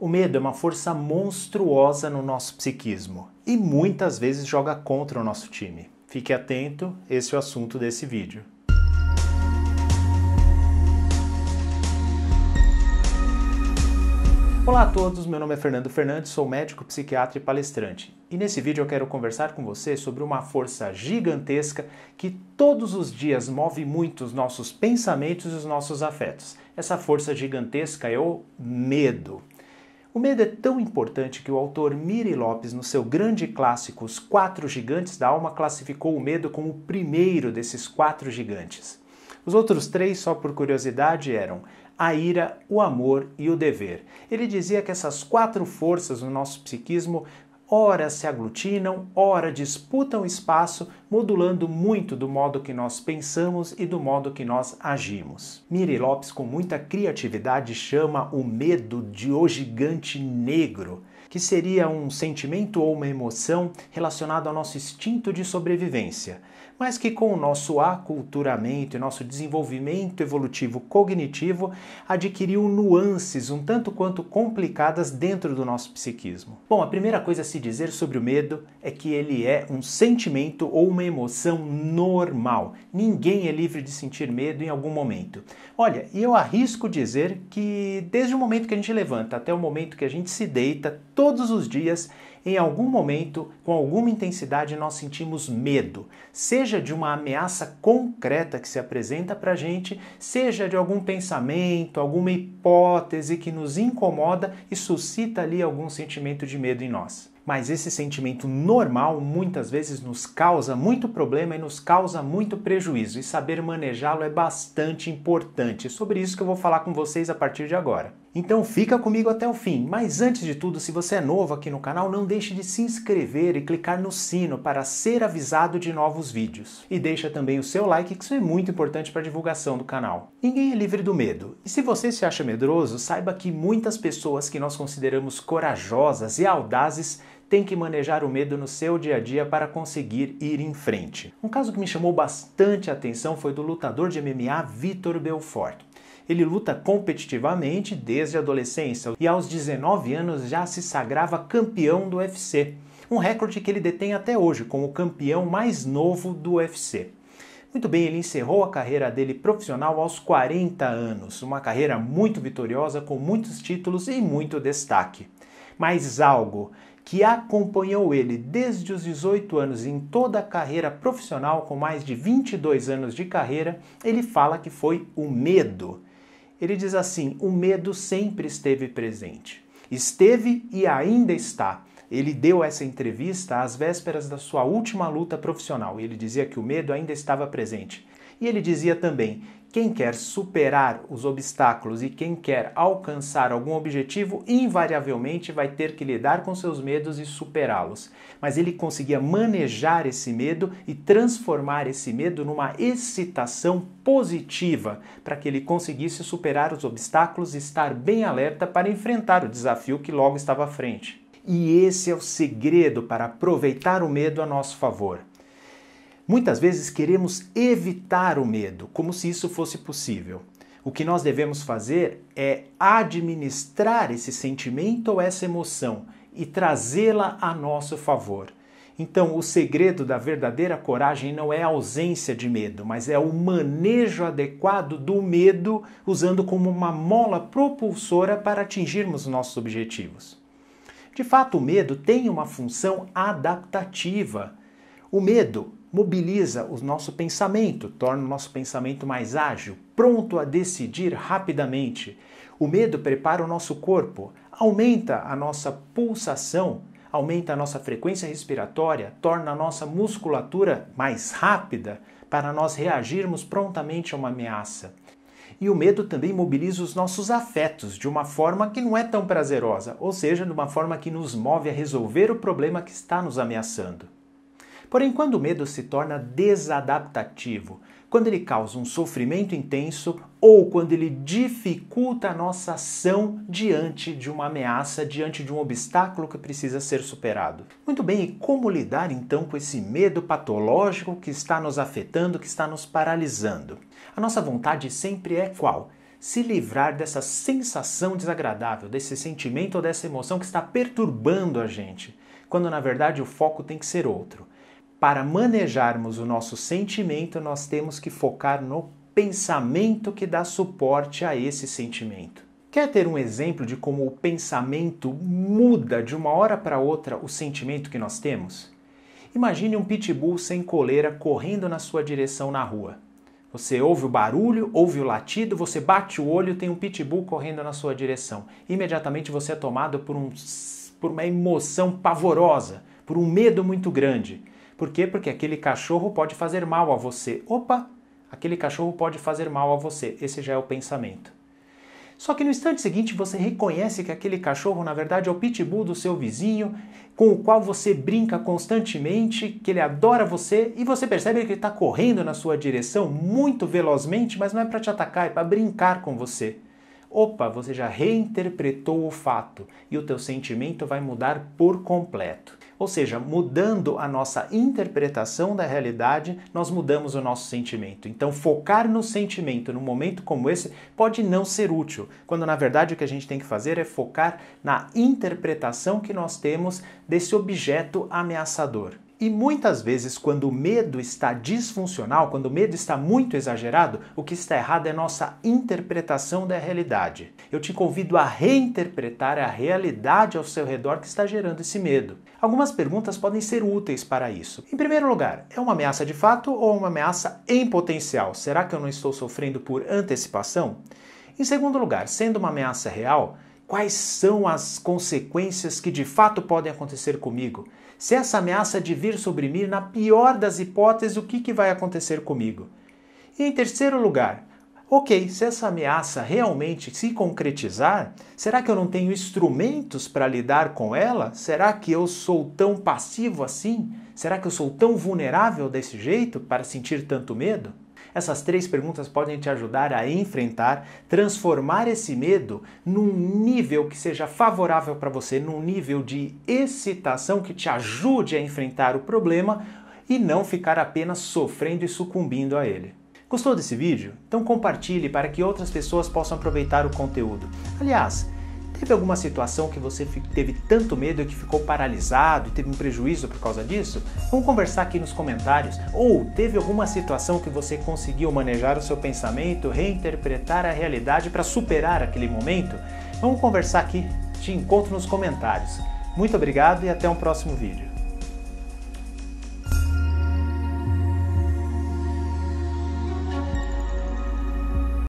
O medo é uma força monstruosa no nosso psiquismo e muitas vezes joga contra o nosso time. Fique atento, esse é o assunto desse vídeo. Olá a todos, meu nome é Fernando Fernandes, sou médico, psiquiatra e palestrante. E nesse vídeo eu quero conversar com você sobre uma força gigantesca que todos os dias move muito os nossos pensamentos e os nossos afetos. Essa força gigantesca é o medo. O medo é tão importante que o autor Miri Lopes, no seu grande clássico Os Quatro Gigantes da Alma, classificou o medo como o primeiro desses quatro gigantes. Os outros três, só por curiosidade, eram a ira, o amor e o dever. Ele dizia que essas quatro forças no nosso psiquismo ora se aglutinam, ora disputam espaço modulando muito do modo que nós pensamos e do modo que nós agimos. Miri Lopes, com muita criatividade, chama o medo de o gigante negro que seria um sentimento ou uma emoção relacionado ao nosso instinto de sobrevivência, mas que com o nosso aculturamento e nosso desenvolvimento evolutivo cognitivo adquiriu nuances um tanto quanto complicadas dentro do nosso psiquismo. Bom, a primeira coisa a se dizer sobre o medo é que ele é um sentimento ou uma uma emoção normal. Ninguém é livre de sentir medo em algum momento. Olha, e eu arrisco dizer que desde o momento que a gente levanta até o momento que a gente se deita, todos os dias, em algum momento, com alguma intensidade, nós sentimos medo, seja de uma ameaça concreta que se apresenta para a gente, seja de algum pensamento, alguma hipótese que nos incomoda e suscita ali algum sentimento de medo em nós mas esse sentimento normal muitas vezes nos causa muito problema e nos causa muito prejuízo, e saber manejá-lo é bastante importante. É sobre isso que eu vou falar com vocês a partir de agora. Então fica comigo até o fim. Mas antes de tudo, se você é novo aqui no canal, não deixe de se inscrever e clicar no sino para ser avisado de novos vídeos. E deixa também o seu like, que isso é muito importante para a divulgação do canal. Ninguém é livre do medo. E se você se acha medroso, saiba que muitas pessoas que nós consideramos corajosas e audazes têm que manejar o medo no seu dia a dia para conseguir ir em frente. Um caso que me chamou bastante a atenção foi do lutador de MMA Vitor Belfort. Ele luta competitivamente desde a adolescência e aos 19 anos já se sagrava campeão do UFC, um recorde que ele detém até hoje como campeão mais novo do UFC. Muito bem, ele encerrou a carreira dele profissional aos 40 anos, uma carreira muito vitoriosa com muitos títulos e muito destaque. Mas algo que acompanhou ele desde os 18 anos em toda a carreira profissional, com mais de 22 anos de carreira, ele fala que foi o medo. Ele diz assim: o medo sempre esteve presente. Esteve e ainda está. Ele deu essa entrevista às vésperas da sua última luta profissional ele dizia que o medo ainda estava presente. E ele dizia também quem quer superar os obstáculos e quem quer alcançar algum objetivo, invariavelmente vai ter que lidar com seus medos e superá-los. Mas ele conseguia manejar esse medo e transformar esse medo numa excitação positiva para que ele conseguisse superar os obstáculos e estar bem alerta para enfrentar o desafio que logo estava à frente. E esse é o segredo para aproveitar o medo a nosso favor. Muitas vezes queremos evitar o medo, como se isso fosse possível. O que nós devemos fazer é administrar esse sentimento ou essa emoção e trazê-la a nosso favor. Então, o segredo da verdadeira coragem não é a ausência de medo, mas é o manejo adequado do medo, usando como uma mola propulsora para atingirmos nossos objetivos. De fato, o medo tem uma função adaptativa. O medo mobiliza o nosso pensamento, torna o nosso pensamento mais ágil, pronto a decidir rapidamente. O medo prepara o nosso corpo, aumenta a nossa pulsação, aumenta a nossa frequência respiratória, torna a nossa musculatura mais rápida para nós reagirmos prontamente a uma ameaça. E o medo também mobiliza os nossos afetos de uma forma que não é tão prazerosa, ou seja, de uma forma que nos move a resolver o problema que está nos ameaçando. Porém, quando o medo se torna desadaptativo, quando ele causa um sofrimento intenso ou quando ele dificulta a nossa ação diante de uma ameaça, diante de um obstáculo que precisa ser superado. Muito bem, e como lidar então com esse medo patológico que está nos afetando, que está nos paralisando? A nossa vontade sempre é qual? se livrar dessa sensação desagradável, desse sentimento ou dessa emoção que está perturbando a gente, quando na verdade o foco tem que ser outro para manejarmos o nosso sentimento, nós temos que focar no pensamento que dá suporte a esse sentimento. Quer ter um exemplo de como o pensamento muda de uma hora para outra o sentimento que nós temos? Imagine um pitbull sem coleira correndo na sua direção na rua. Você ouve o barulho, ouve o latido, você bate o olho, tem um pitbull correndo na sua direção. Imediatamente você é tomado por, um, por uma emoção pavorosa, por um medo muito grande. Por quê? Porque aquele cachorro pode fazer mal a você. Opa, aquele cachorro pode fazer mal a você. Esse já é o pensamento. Só que no instante seguinte você reconhece que aquele cachorro, na verdade, é o pitbull do seu vizinho, com o qual você brinca constantemente, que ele adora você, e você percebe que ele está correndo na sua direção muito velozmente, mas não é para te atacar, é para brincar com você. Opa, você já reinterpretou o fato e o teu sentimento vai mudar por completo. Ou seja, mudando a nossa interpretação da realidade, nós mudamos o nosso sentimento. Então, focar no sentimento num momento como esse pode não ser útil, quando na verdade o que a gente tem que fazer é focar na interpretação que nós temos desse objeto ameaçador. E muitas vezes, quando o medo está disfuncional, quando o medo está muito exagerado, o que está errado é nossa interpretação da realidade. Eu te convido a reinterpretar a realidade ao seu redor que está gerando esse medo. Algumas perguntas podem ser úteis para isso. Em primeiro lugar, é uma ameaça de fato ou uma ameaça em potencial? Será que eu não estou sofrendo por antecipação? Em segundo lugar, sendo uma ameaça real, Quais são as consequências que de fato podem acontecer comigo? Se essa ameaça de vir sobre mim, na pior das hipóteses, o que, que vai acontecer comigo? E em terceiro lugar, ok, se essa ameaça realmente se concretizar, será que eu não tenho instrumentos para lidar com ela? Será que eu sou tão passivo assim? Será que eu sou tão vulnerável desse jeito para sentir tanto medo? Essas três perguntas podem te ajudar a enfrentar, transformar esse medo num nível que seja favorável para você, num nível de excitação que te ajude a enfrentar o problema e não ficar apenas sofrendo e sucumbindo a ele. Gostou desse vídeo? Então compartilhe para que outras pessoas possam aproveitar o conteúdo. Aliás, Teve alguma situação que você teve tanto medo que ficou paralisado e teve um prejuízo por causa disso? Vamos conversar aqui nos comentários. Ou teve alguma situação que você conseguiu manejar o seu pensamento, reinterpretar a realidade para superar aquele momento? Vamos conversar aqui. Te encontro nos comentários. Muito obrigado e até um próximo vídeo.